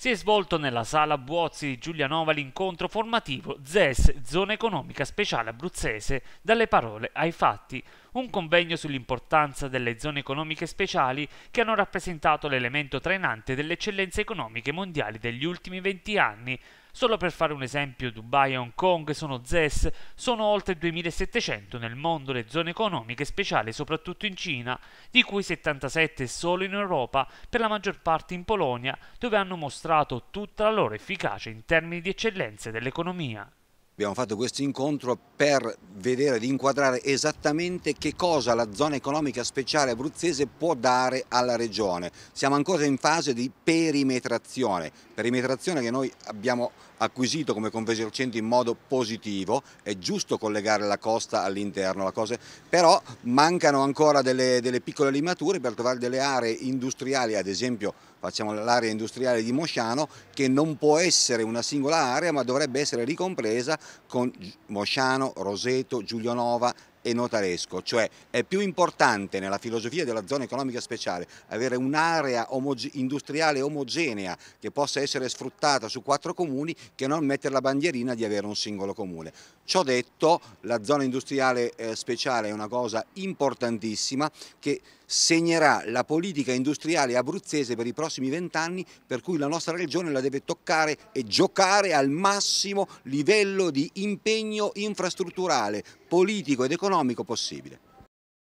Si è svolto nella sala Buozzi di Giulianova l'incontro formativo ZES, Zona Economica Speciale Abruzzese, dalle parole ai fatti, un convegno sull'importanza delle zone economiche speciali che hanno rappresentato l'elemento trainante delle eccellenze economiche mondiali degli ultimi 20 anni. Solo per fare un esempio, Dubai e Hong Kong sono ZES, sono oltre 2700 nel mondo le zone economiche speciali soprattutto in Cina, di cui 77 solo in Europa, per la maggior parte in Polonia, dove hanno mostrato tutta la loro efficacia in termini di eccellenze dell'economia. Abbiamo fatto questo incontro per vedere di inquadrare esattamente che cosa la zona economica speciale abruzzese può dare alla regione. Siamo ancora in fase di perimetrazione, perimetrazione che noi abbiamo acquisito come Confesercenti in modo positivo, è giusto collegare la costa all'interno, però mancano ancora delle, delle piccole limature per trovare delle aree industriali, ad esempio facciamo l'area industriale di Mosciano, che non può essere una singola area ma dovrebbe essere ricompresa con Mosciano, Roseto, Giulionova e notaresco, cioè è più importante nella filosofia della zona economica speciale avere un'area omoge industriale omogenea che possa essere sfruttata su quattro comuni che non mettere la bandierina di avere un singolo comune. Ciò detto, la zona industriale eh, speciale è una cosa importantissima che segnerà la politica industriale abruzzese per i prossimi vent'anni per cui la nostra regione la deve toccare e giocare al massimo livello di impegno infrastrutturale, politico ed economico possibile.